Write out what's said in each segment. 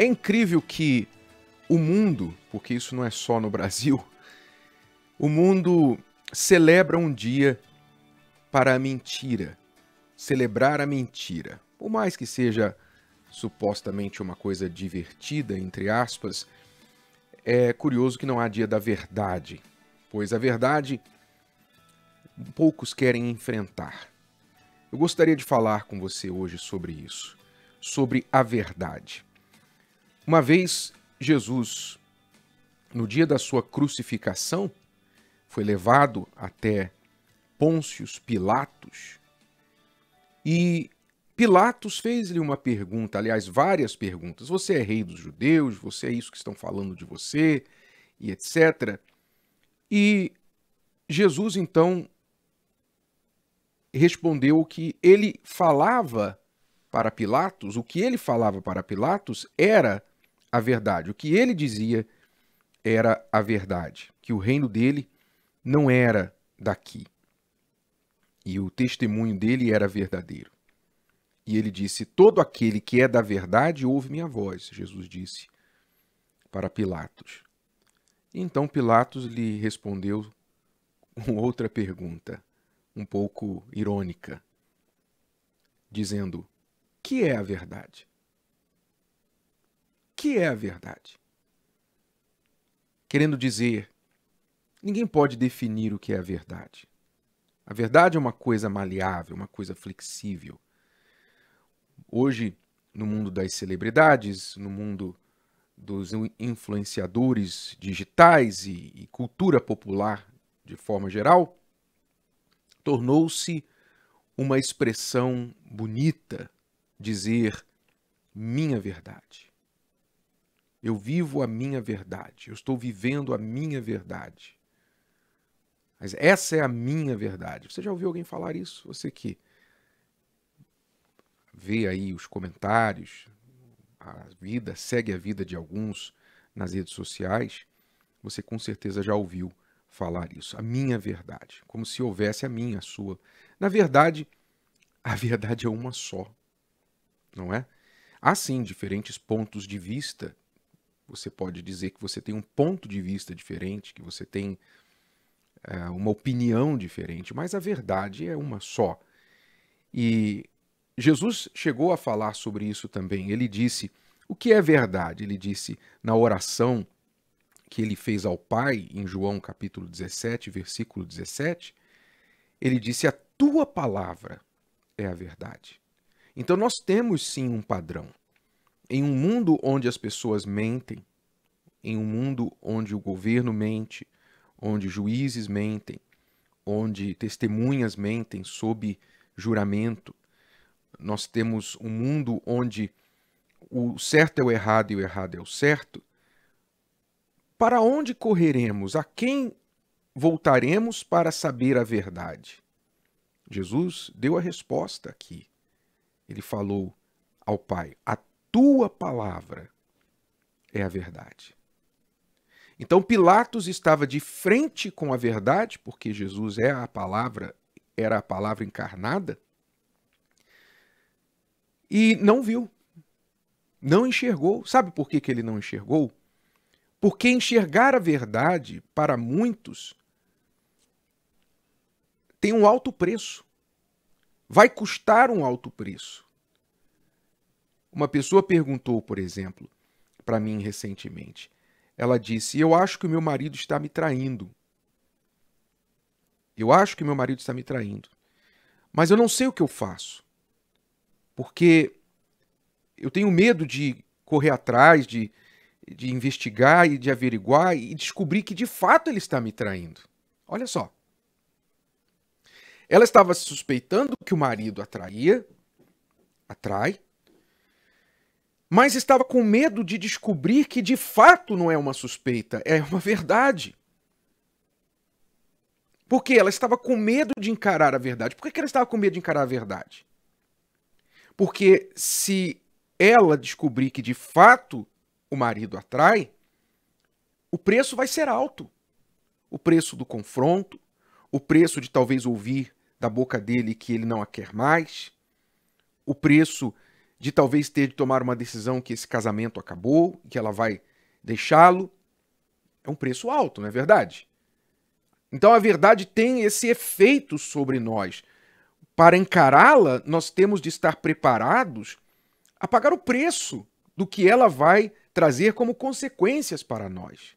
É incrível que o mundo, porque isso não é só no Brasil, o mundo celebra um dia para a mentira. Celebrar a mentira. Por mais que seja supostamente uma coisa divertida, entre aspas, é curioso que não há dia da verdade, pois a verdade poucos querem enfrentar. Eu gostaria de falar com você hoje sobre isso, sobre a verdade. Uma vez Jesus, no dia da sua crucificação, foi levado até Pôncio Pilatos e Pilatos fez-lhe uma pergunta, aliás, várias perguntas. Você é rei dos judeus? Você é isso que estão falando de você? E etc. E Jesus, então, respondeu que ele falava para Pilatos, o que ele falava para Pilatos era a verdade. O que ele dizia era a verdade, que o reino dele não era daqui. E o testemunho dele era verdadeiro. E ele disse: Todo aquele que é da verdade ouve minha voz, Jesus disse para Pilatos. Então Pilatos lhe respondeu com outra pergunta, um pouco irônica, dizendo: Que é a verdade? que é a verdade? Querendo dizer, ninguém pode definir o que é a verdade. A verdade é uma coisa maleável, uma coisa flexível. Hoje, no mundo das celebridades, no mundo dos influenciadores digitais e, e cultura popular de forma geral, tornou-se uma expressão bonita dizer minha verdade. Eu vivo a minha verdade, eu estou vivendo a minha verdade. Mas essa é a minha verdade. Você já ouviu alguém falar isso? Você que vê aí os comentários, a vida, segue a vida de alguns nas redes sociais, você com certeza já ouviu falar isso. A minha verdade. Como se houvesse a minha, a sua. Na verdade, a verdade é uma só. Não é? Há sim diferentes pontos de vista você pode dizer que você tem um ponto de vista diferente, que você tem é, uma opinião diferente, mas a verdade é uma só. E Jesus chegou a falar sobre isso também. Ele disse: O que é verdade? Ele disse na oração que ele fez ao Pai, em João capítulo 17, versículo 17, ele disse: A tua palavra é a verdade. Então nós temos sim um padrão. Em um mundo onde as pessoas mentem, em um mundo onde o governo mente, onde juízes mentem, onde testemunhas mentem sob juramento, nós temos um mundo onde o certo é o errado e o errado é o certo. Para onde correremos? A quem voltaremos para saber a verdade? Jesus deu a resposta aqui. Ele falou ao Pai: A tua palavra é a verdade. Então Pilatos estava de frente com a verdade, porque Jesus é a palavra, era a palavra encarnada, e não viu, não enxergou. Sabe por que, que ele não enxergou? Porque enxergar a verdade, para muitos, tem um alto preço. Vai custar um alto preço. Uma pessoa perguntou, por exemplo, para mim recentemente. Ela disse: Eu acho que o meu marido está me traindo. Eu acho que meu marido está me traindo. Mas eu não sei o que eu faço. Porque eu tenho medo de correr atrás, de, de investigar e de averiguar e descobrir que de fato ele está me traindo. Olha só. Ela estava suspeitando que o marido atraía, atrai, mas estava com medo de descobrir que de fato não é uma suspeita, é uma verdade. Porque ela estava com medo de encarar a verdade. Por que ela estava com medo de encarar a verdade? Porque se ela descobrir que de fato o marido atrai, o preço vai ser alto. O preço do confronto, o preço de talvez ouvir da boca dele que ele não a quer mais, o preço de talvez ter de tomar uma decisão que esse casamento acabou, que ela vai deixá-lo. É um preço alto, não é verdade? Então a verdade tem esse efeito sobre nós. Para encará-la, nós temos de estar preparados a pagar o preço do que ela vai trazer como consequências para nós.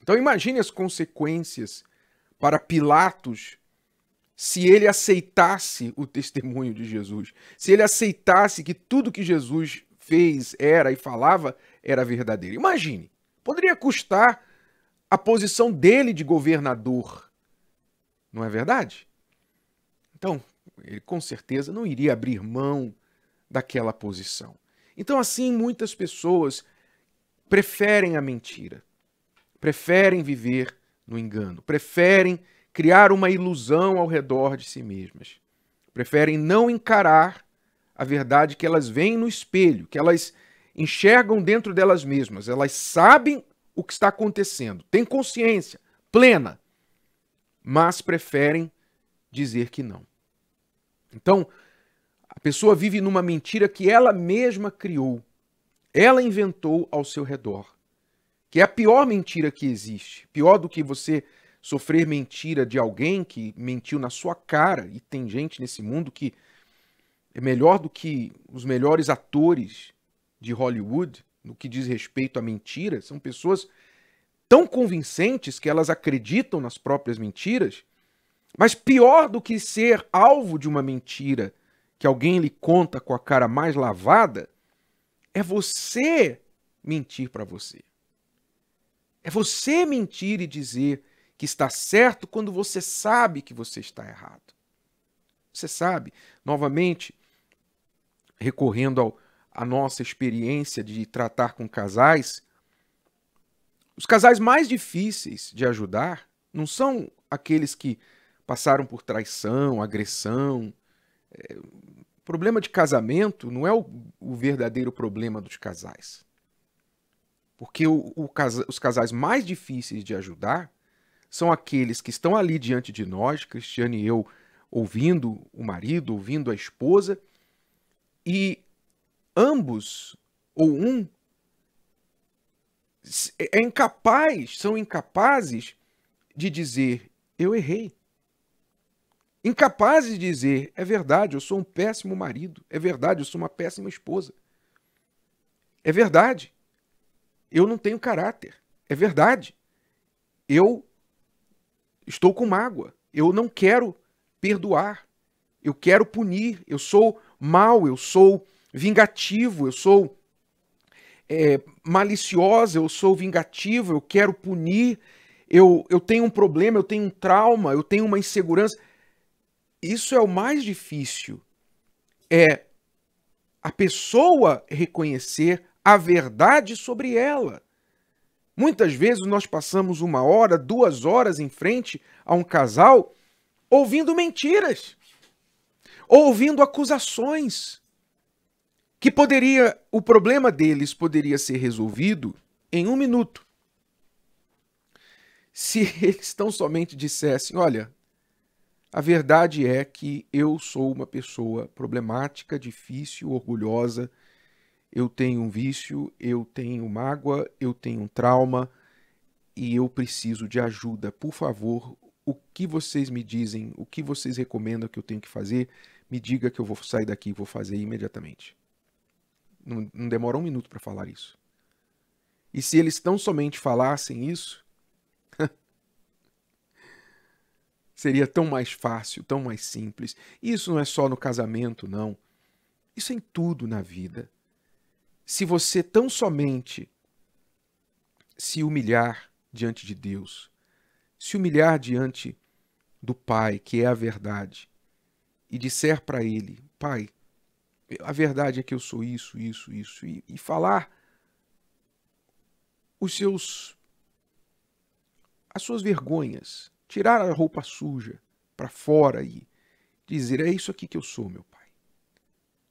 Então imagine as consequências para Pilatos se ele aceitasse o testemunho de Jesus, se ele aceitasse que tudo que Jesus fez, era e falava era verdadeiro. Imagine, poderia custar a posição dele de governador, não é verdade? Então, ele com certeza não iria abrir mão daquela posição. Então, assim, muitas pessoas preferem a mentira, preferem viver no engano, preferem criar uma ilusão ao redor de si mesmas. Preferem não encarar a verdade que elas veem no espelho, que elas enxergam dentro delas mesmas. Elas sabem o que está acontecendo, têm consciência plena, mas preferem dizer que não. Então, a pessoa vive numa mentira que ela mesma criou, ela inventou ao seu redor, que é a pior mentira que existe, pior do que você sofrer mentira de alguém que mentiu na sua cara, e tem gente nesse mundo que é melhor do que os melhores atores de Hollywood no que diz respeito à mentira, são pessoas tão convincentes que elas acreditam nas próprias mentiras, mas pior do que ser alvo de uma mentira que alguém lhe conta com a cara mais lavada, é você mentir para você. É você mentir e dizer que está certo quando você sabe que você está errado. Você sabe, novamente, recorrendo ao, à nossa experiência de tratar com casais, os casais mais difíceis de ajudar não são aqueles que passaram por traição, agressão. É, o problema de casamento não é o, o verdadeiro problema dos casais. Porque o, o os casais mais difíceis de ajudar são aqueles que estão ali diante de nós, Cristiane e eu, ouvindo o marido, ouvindo a esposa, e ambos ou um é, é incapaz, são incapazes de dizer eu errei. Incapazes de dizer é verdade, eu sou um péssimo marido, é verdade, eu sou uma péssima esposa. É verdade. Eu não tenho caráter. É verdade. Eu Estou com mágoa. Eu não quero perdoar. Eu quero punir. Eu sou mau, eu sou vingativo, eu sou é, maliciosa, eu sou vingativo, eu quero punir. Eu, eu tenho um problema, eu tenho um trauma, eu tenho uma insegurança. Isso é o mais difícil. É a pessoa reconhecer a verdade sobre ela. Muitas vezes nós passamos uma hora, duas horas em frente a um casal ouvindo mentiras, ouvindo acusações, que poderia, o problema deles poderia ser resolvido em um minuto. Se eles tão somente dissessem: olha, a verdade é que eu sou uma pessoa problemática, difícil, orgulhosa, eu tenho um vício, eu tenho mágoa, eu tenho um trauma e eu preciso de ajuda. Por favor, o que vocês me dizem, o que vocês recomendam que eu tenho que fazer, me diga que eu vou sair daqui e vou fazer imediatamente. Não, não demora um minuto para falar isso. E se eles tão somente falassem isso, seria tão mais fácil, tão mais simples. Isso não é só no casamento, não. Isso é em tudo na vida se você tão somente se humilhar diante de Deus, se humilhar diante do Pai, que é a verdade, e disser para Ele: Pai, a verdade é que eu sou isso, isso, isso, e, e falar os seus as suas vergonhas, tirar a roupa suja para fora e dizer: É isso aqui que eu sou, meu Pai.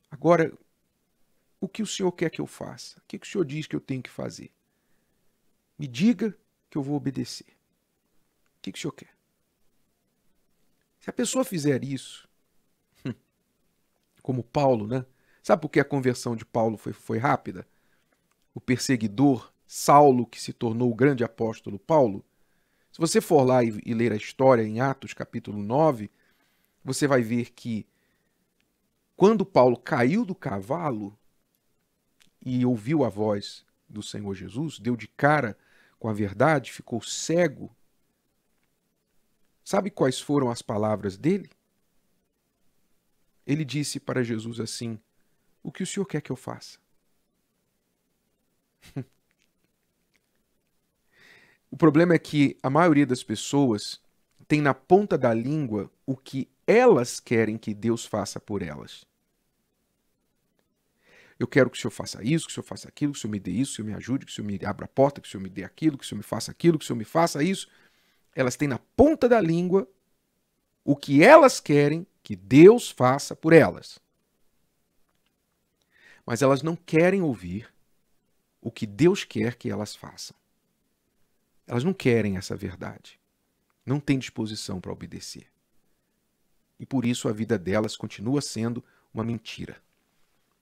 Agora o que o Senhor quer que eu faça? O que, o Senhor diz que eu tenho que fazer? Me diga que eu vou obedecer. O que, que o Senhor quer? Se a pessoa fizer isso, como Paulo, né? Sabe por que a conversão de Paulo foi, foi rápida? O perseguidor Saulo, que se tornou o grande apóstolo Paulo. Se você for lá e, e ler a história em Atos, capítulo 9, você vai ver que quando Paulo caiu do cavalo, e ouviu a voz do Senhor Jesus, deu de cara com a verdade, ficou cego. Sabe quais foram as palavras dele? Ele disse para Jesus assim: O que o senhor quer que eu faça? o problema é que a maioria das pessoas tem na ponta da língua o que elas querem que Deus faça por elas. Eu quero que o senhor faça isso, que o senhor faça aquilo, que o senhor me dê isso, que o senhor me ajude, que o senhor me abra a porta, que o senhor me dê aquilo, que o senhor me faça aquilo, que o senhor me faça isso. Elas têm na ponta da língua o que elas querem que Deus faça por elas. Mas elas não querem ouvir o que Deus quer que elas façam. Elas não querem essa verdade. Não têm disposição para obedecer. E por isso a vida delas continua sendo uma mentira